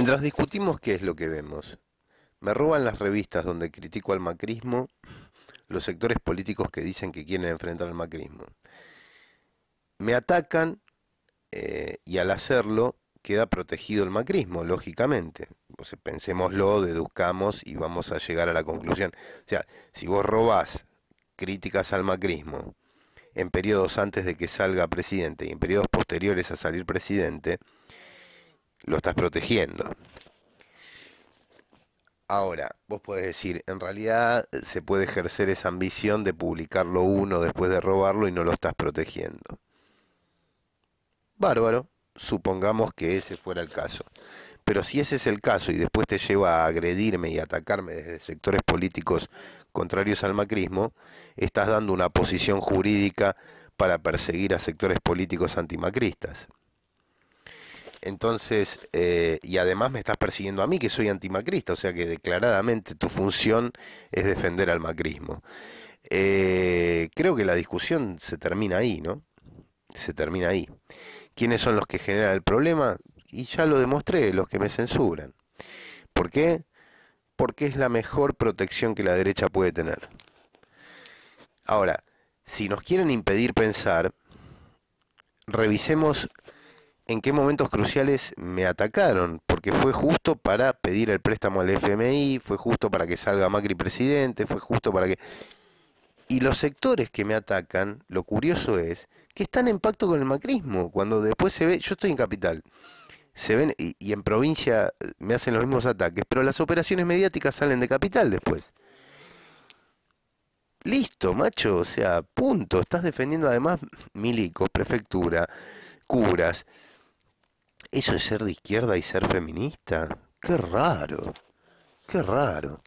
Mientras discutimos qué es lo que vemos, me roban las revistas donde critico al macrismo los sectores políticos que dicen que quieren enfrentar al macrismo. Me atacan eh, y al hacerlo queda protegido el macrismo, lógicamente. O pensémoslo, deduzcamos y vamos a llegar a la conclusión. O sea, si vos robás críticas al macrismo en periodos antes de que salga presidente y en periodos posteriores a salir presidente, lo estás protegiendo. Ahora, vos podés decir, en realidad se puede ejercer esa ambición de publicarlo uno después de robarlo y no lo estás protegiendo. Bárbaro, supongamos que ese fuera el caso. Pero si ese es el caso y después te lleva a agredirme y atacarme desde sectores políticos contrarios al macrismo, estás dando una posición jurídica para perseguir a sectores políticos antimacristas. Entonces, eh, y además me estás persiguiendo a mí, que soy antimacrista, o sea que declaradamente tu función es defender al macrismo. Eh, creo que la discusión se termina ahí, ¿no? Se termina ahí. ¿Quiénes son los que generan el problema? Y ya lo demostré, los que me censuran. ¿Por qué? Porque es la mejor protección que la derecha puede tener. Ahora, si nos quieren impedir pensar, revisemos en qué momentos cruciales me atacaron, porque fue justo para pedir el préstamo al FMI, fue justo para que salga Macri presidente, fue justo para que... Y los sectores que me atacan, lo curioso es que están en pacto con el macrismo, cuando después se ve, yo estoy en capital, se ven y, en provincia eh, me hacen los mismos ataques, pero las operaciones mediáticas salen de capital después. Listo, macho, o sea, punto, estás defendiendo además milicos, prefectura, curas. ¿Eso es ser de izquierda y ser feminista? Qué raro, qué raro.